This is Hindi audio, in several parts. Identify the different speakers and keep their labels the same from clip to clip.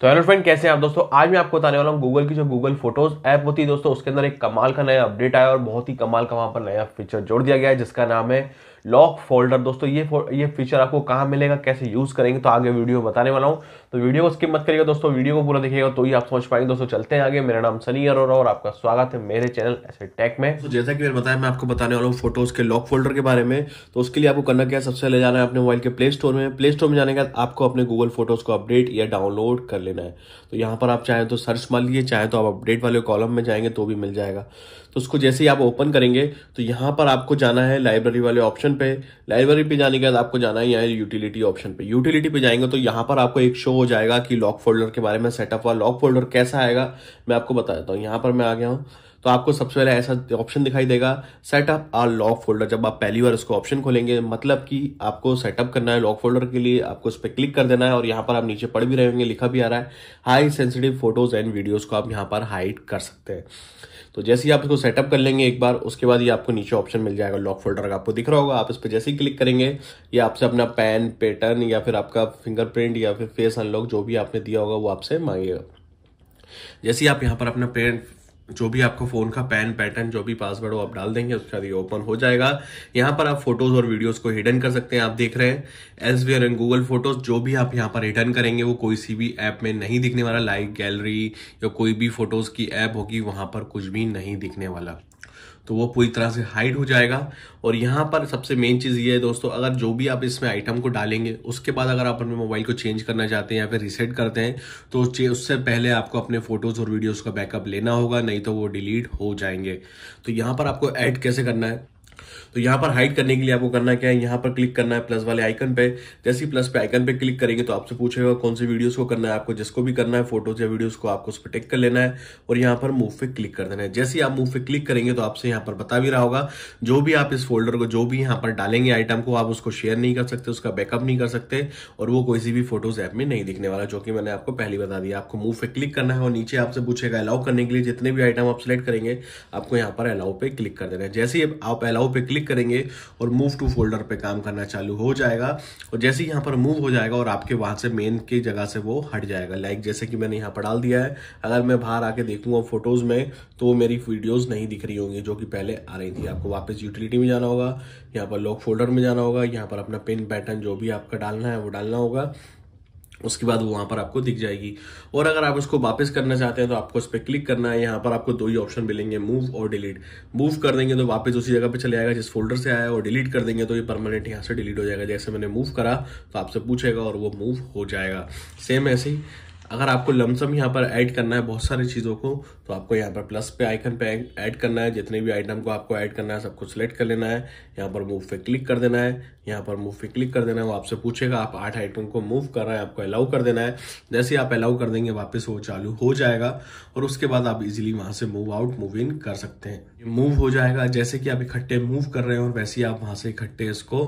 Speaker 1: तो हेलो फ्रेंड कैसे हैं आप दोस्तों आज मैं आपको बताने वाला हूँ गूगल की जो गूगल फोटोज ऐप होती है दोस्तों उसके अंदर एक कमाल का नया अपडेट आया और बहुत ही कमाल का वहाँ पर नया फीचर जोड़ दिया गया है जिसका नाम है लॉक फोल्डर दोस्तों ये ये फीचर आपको कहाँ मिलेगा कैसे यूज़ करेंगे तो आगे वीडियो बताने वाला हूँ तो वीडियो को स्किप मत करिएगा दोस्तों वीडियो को पूरा देखिएगा तो ही आप समझ पाएंगे दोस्तों चलते हैं आगे मेरा नाम सनी अरोरा और आपका स्वागत है मेरे चैनल ऐसे टैक में तो जैसा कि मैंने बताया मैं आपको बताने वाला हूँ फोटोज़ के लॉक फोल्डर के बारे में तो उसके लिए आपको करना क्या है सबसे ले जाना है अपने मोबाइल के प्ले स्टोर में प्ले स्टोर में जाने के बाद आपको अपने गूगल फोटोज़ को अपडेट या डाउनलोड कर लेना है तो यहाँ पर आप चाहें तो सर्च मान लीजिए चाहे तो आप अपडेट वाले कॉलम में जाएंगे तो भी मिल जाएगा तो उसको जैसे ही आप ओपन करेंगे तो यहाँ पर आपको जाना है लाइब्रेरी वाले ऑप्शन पे लाइब्रेरी पे जाने के बाद आपको जाना है यहाँ यूटिलिटी ऑप्शन पे यूटिलिटी पे जाएंगे तो यहां पर आपको एक शो हो जाएगा कि लॉक फोल्डर के बारे में सेटअप हुआ लॉक फोल्डर कैसा आएगा मैं आपको बता देता हूँ यहां पर मैं आ गया हूँ तो आपको सबसे पहले ऐसा ऑप्शन दिखाई देगा सेटअप आर लॉक फोल्डर जब आप पहली बार इसको ऑप्शन खोलेंगे मतलब कि आपको सेटअप करना है लॉक फोल्डर के लिए आपको इस पर क्लिक कर देना है और यहाँ पर आप नीचे पढ़ भी रहे होंगे लिखा भी आ रहा है high sensitive photos and videos को आप यहाँ पर हाइड कर सकते हैं तो जैसे ही आप इसको सेटअप कर लेंगे एक बार उसके बाद ये आपको नीचे ऑप्शन मिल जाएगा लॉक फोल्डर का आपको दिख रहा होगा आप इस पर जैसे ही क्लिक करेंगे ये आपसे अपना पैन पैटर्न या फिर आपका फिंगरप्रिंट या फिर फेस अनलॉक जो भी आपने दिया होगा वो आपसे मांगेगा जैसे ही आप यहाँ पर अपना पेंट जो भी आपको फ़ोन का पैन पैटर्न जो भी पासवर्ड हो आप डाल देंगे उसके बाद ये ओपन हो जाएगा यहाँ पर आप फोटोज़ और वीडियोस को हिडन कर सकते हैं आप देख रहे हैं S V and Google photos जो भी आप यहाँ पर हिडन करेंगे वो कोई सी भी ऐप में नहीं दिखने वाला लाइक गैलरी या कोई भी फोटोज़ की ऐप होगी वहां पर कुछ भी नहीं दिखने वाला तो वो पूरी तरह से हाइड हो जाएगा और यहाँ पर सबसे मेन चीज़ ये है दोस्तों अगर जो भी आप इसमें आइटम को डालेंगे उसके बाद अगर आप अपने मोबाइल को चेंज करना चाहते हैं या फिर रिसेट करते हैं तो उससे पहले आपको अपने फ़ोटोज़ और वीडियोज़ का बैकअप लेना होगा नहीं तो वो डिलीट हो जाएंगे तो यहाँ पर आपको ऐड कैसे करना है तो यहां पर हाइड करने के लिए आपको करना क्या है यहां पर क्लिक करना है प्लस वाले आइकन पे जैसे ही प्लस पे आइकन पे क्लिक करेंगे तो आपसे पूछेगा कौन से वीडियोस को करना है आपको जिसको भी करना है फोटोज या वीडियोस को आपको उस पर टेक कर लेना है और यहां पर मूव पे क्लिक कर देना है जैसे ही आप मूव पे क्लिक करेंगे तो आपसे यहां पर बता भी रहा होगा जो भी आप इस फोल्डर को जो भी यहां पर डालेंगे आइटम को आप उसको शेयर नहीं कर सकते उसका बैकअप नहीं कर सकते और वो कोई भी फोटोज ऐप में नहीं दिखने वाला जो कि मैंने आपको पहले बता दिया आपको मूव पे क्लिक करना है और नीचे आपसे पूछेगा अलाउ करने के लिए जितने भी आइटम आप सिलेक्ट करेंगे आपको यहां पर अलाउ पे क्लिक कर देना है जैसे ही आप अलाउ जाओ पे क्लिक करेंगे और मूव टू फोल्डर पे काम करना चालू हो जाएगा और जैसे ही यहाँ पर मूव हो जाएगा और आपके वहां से मेन की जगह से वो हट जाएगा लाइक जैसे कि मैंने यहाँ पर डाल दिया है अगर मैं बाहर आके देखूंगा फोटोज में तो मेरी वीडियोज नहीं दिख रही होंगी जो कि पहले आ रही थी आपको वापस यूटिलिटी में जाना होगा यहाँ पर लॉक फोल्डर में जाना होगा यहाँ पर अपना पिन पैटर्न जो भी आपका डालना है वो डालना होगा उसके बाद वहां पर आपको दिख जाएगी और अगर आप इसको वापस करना चाहते हैं तो आपको इस पर क्लिक करना है यहाँ पर आपको दो ही ऑप्शन मिलेंगे मूव और डिलीट मूव कर देंगे तो वापस उसी जगह पे चले जाएगा जिस फोल्डर से आया है और डिलीट कर देंगे तो ये परमानेंट यहाँ से डिलीट हो जाएगा जैसे मैंने मूव करा तो आपसे पूछेगा और वो मूव हो जाएगा सेम ऐसे ही अगर आपको लमसम यहाँ पर ऐड करना है बहुत सारी चीज़ों को तो आपको यहाँ पर प्लस पे आइकन पे ऐड करना है जितने भी आइटम को आपको ऐड करना है सबको सिलेक्ट कर लेना है यहाँ पर मूव पे क्लिक कर देना है यहाँ पर मूव पे क्लिक कर देना है वो आपसे पूछेगा आप आठ आइटम को मूव कर रहे हैं आपको अलाउ कर देना है जैसे ही आप अलाउ कर देंगे वापस वो चालू हो जाएगा और उसके बाद आप इजिली वहाँ से मूव आउट मूव इन कर सकते हैं मूव हो जाएगा जैसे कि आप इकट्ठे मूव कर रहे हैं और वैसे ही आप वहाँ से इकट्ठे इसको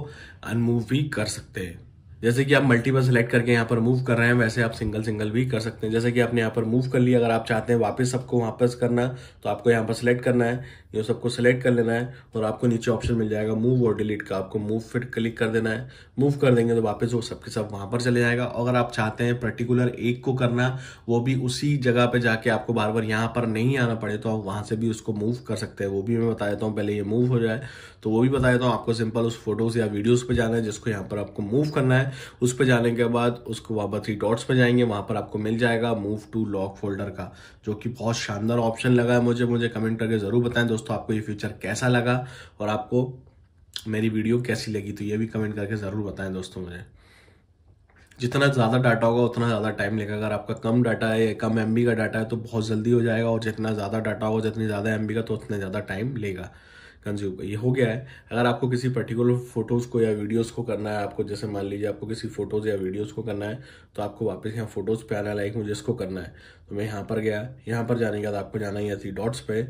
Speaker 1: अनमूव भी कर सकते हैं जैसे कि आप मल्टीपल सेलेक्ट करके यहाँ पर मूव कर रहे हैं वैसे आप सिंगल सिंगल भी कर सकते हैं जैसे कि आपने यहाँ पर मूव कर लिया अगर आप चाहते हैं वापस सबको वापस करना तो आपको यहाँ पर सेलेक्ट करना है ये सबको सेलेक्ट कर लेना है और आपको नीचे ऑप्शन मिल जाएगा मूव और डिलीट का आपको मूव फिट क्लिक कर देना है मूव कर देंगे तो वापस वो सबके सब वहाँ पर चले जाएगा अगर आप चाहते हैं पर्टिकुलर एक को करना वो भी उसी जगह पर जाके आपको बार बार यहाँ पर नहीं आना पड़े तो आप वहाँ से भी उसको मूव कर सकते हैं वो भी मैं बता देता हूँ पहले ये मूव हो जाए तो वो भी बता देता हूँ आपको सिंपल उस फोटोज़ या वीडियोज़ पर जाना है जिसको यहाँ पर आपको मूव करना है उस पर जाने के बाद उसको वापस थ्री डॉट्स पर जाएंगे वहां पर आपको मिल जाएगा मूव टू लॉक फोल्डर का जो कि बहुत शानदार ऑप्शन लगा है मुझे मुझे कमेंट करके ज़रूर बताएं दोस्तों आपको ये फीचर कैसा लगा और आपको मेरी वीडियो कैसी लगी तो ये भी कमेंट करके ज़रूर बताएं दोस्तों मुझे जितना ज़्यादा डाटा होगा उतना ज़्यादा टाइम लेगा अगर आपका कम डाटा है कम एमबी का डाटा है तो बहुत जल्दी हो जाएगा और जितना ज़्यादा डाटा होगा जितनी ज़्यादा एमबी का तो उतना ज़्यादा टाइम लेगा कंज्यूम ये हो गया है अगर आपको किसी पर्टिकुलर फोटोज़ को या वीडियोज़ को करना है आपको जैसे मान लीजिए आपको किसी फोटोज़ या वीडियोज़ को करना है तो आपको वापस यहाँ फोटोज़ पे आना लाइक मुझे इसको करना है तो मैं यहाँ पर गया यहाँ पर जाने के बाद आपको जाना ही थी डॉट्स पे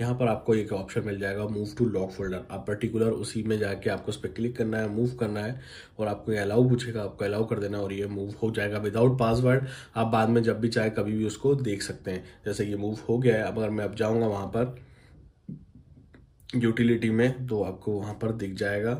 Speaker 1: यहाँ पर आपको एक ऑप्शन मिल जाएगा मूव टू लॉक फोल्डर आप पर्टिकुलर उसी में जाके आपको उस पर क्लिक करना है मूव करना है और आपको ये अलाउ पूछेगा आपको अलाउ कर देना और ये मूव हो जाएगा विदाउट पासवर्ड आप बाद में जब भी चाहे कभी भी उसको देख सकते हैं जैसे ये मूव हो गया है अब अगर मैं अब जाऊँगा वहाँ पर यूटिलिटी में तो आपको वहां पर दिख जाएगा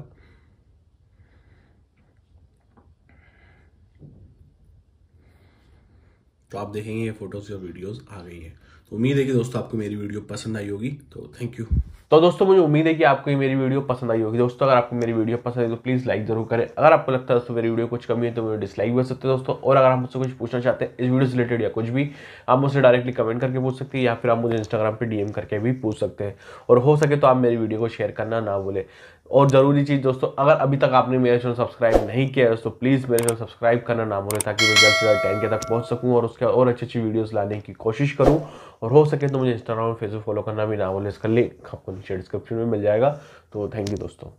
Speaker 1: तो आप देखेंगे ये फोटोज़ और वीडियोस आ गई हैं तो उम्मीद है कि दोस्तों आपको मेरी वीडियो पसंद आई होगी तो थैंक यू तो दोस्तों मुझे उम्मीद है कि आपको ये मेरी वीडियो पसंद आई होगी दोस्तों अगर आपको मेरी वीडियो पसंद है तो प्लीज़ लाइक जरूर करें अगर आपको लगता है दोस्तों मेरी वीडियो कुछ कमी है तो मुझे डिसलाइक भी कर सकते हैं दोस्तों और अगर आप मुझसे कुछ पूछना चाहते हैं इस वीडियो से रिलेटेड या कुछ भी आप मुझसे डायरेक्टली कमेंट करके पूछ सकते हैं या फिर आप मुझे इंस्टाग्राम पर डीएम करके भी पूछ सकते हैं और हो सके तो आप मेरी वीडियो को शेयर करना ना भूलें और ज़रूरी चीज़ दोस्तों अगर अभी तक आपने मेरे चैनल सब्सक्राइब नहीं किया है दोस्तों प्लीज़ मेरे चैनल सब्सक्राइब करना ना भूलें ताकि मैं जल्द से जल्द टेन के तक पहुंच सकूं और उसके और अच्छी अच्छी वीडियोस लाने की कोशिश करूं और हो सके तो मुझे इंस्टाग्राम और फेसबुक फॉलो करना भी ना भूलें इसका लिंक आपको नीचे डिस्क्रिप्शन में मिल जाएगा तो थैंक यू दोस्तों